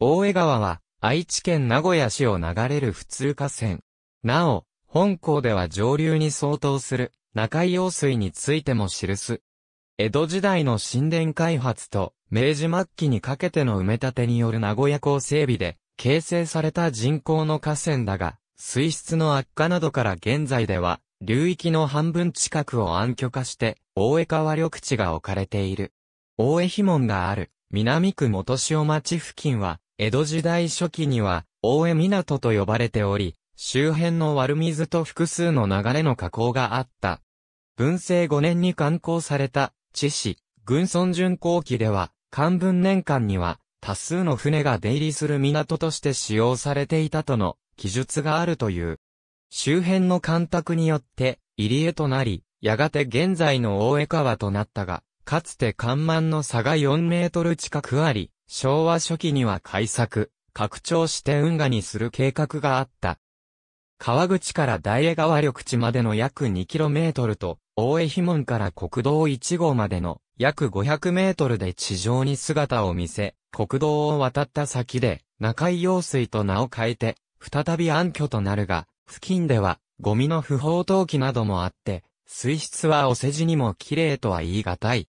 大江川は、愛知県名古屋市を流れる普通河川。なお、本校では上流に相当する中井用水についても記す。江戸時代の神殿開発と明治末期にかけての埋め立てによる名古屋港整備で形成された人工の河川だが、水質の悪化などから現在では流域の半分近くを暗渠化して大江川緑地が置かれている。大江碑門がある南区元塩町付近は江戸時代初期には、大江港と呼ばれており、周辺の悪水と複数の流れの河口があった。文政5年に刊行された、知事、軍村巡航期では、漢文年間には、多数の船が出入りする港として使用されていたとの記述があるという。周辺の干拓によって、入り江となり、やがて現在の大江川となったが、かつて干満の差が4メートル近くあり、昭和初期には開作、拡張して運河にする計画があった。川口から大江川緑地までの約 2km と、大江碑門から国道1号までの約 500m で地上に姿を見せ、国道を渡った先で、中井用水と名を変えて、再び暗挙となるが、付近では、ゴミの不法投棄などもあって、水質はお世辞にも綺麗とは言い難い。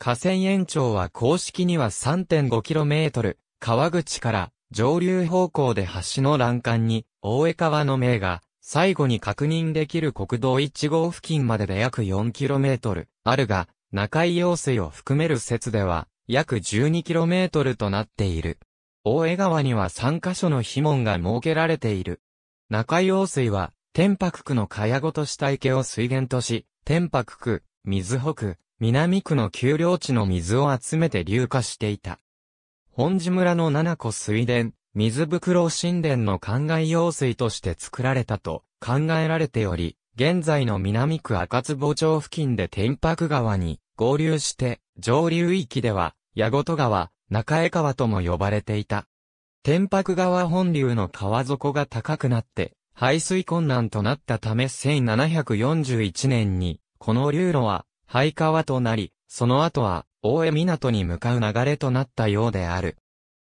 河川延長は公式には 3.5km、川口から上流方向で橋の欄干に、大江川の名が、最後に確認できる国道1号付近までで約 4km あるが、中井用水を含める説では、約 12km となっている。大江川には3カ所の碑門が設けられている。中井用水は、天白区の茅ごとした池を水源とし、天白区、水北南区の丘陵地の水を集めて流化していた。本寺村の七個水田、水袋神殿の灌漑用水として作られたと考えられており、現在の南区赤坪町付近で天白川に合流して、上流域では、矢事川、中江川とも呼ばれていた。天白川本流の川底が高くなって、排水困難となったため1741年に、この流路は廃川となり、その後は、大江港に向かう流れとなったようである。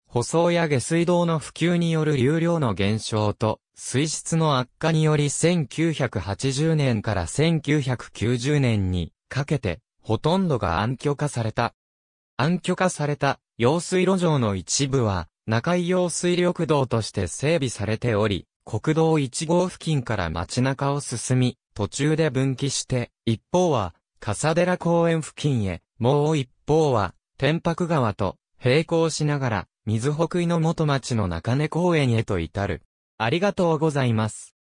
舗装や下水道の普及による流量の減少と、水質の悪化により1980年から1990年にかけて、ほとんどが暗渠化された。暗渠化された用水路上の一部は、中井用水緑道として整備されており、国道1号付近から街中を進み、途中で分岐して、一方は、笠寺公園付近へ、もう一方は、天白川と並行しながら、水北井の元町の中根公園へと至る。ありがとうございます。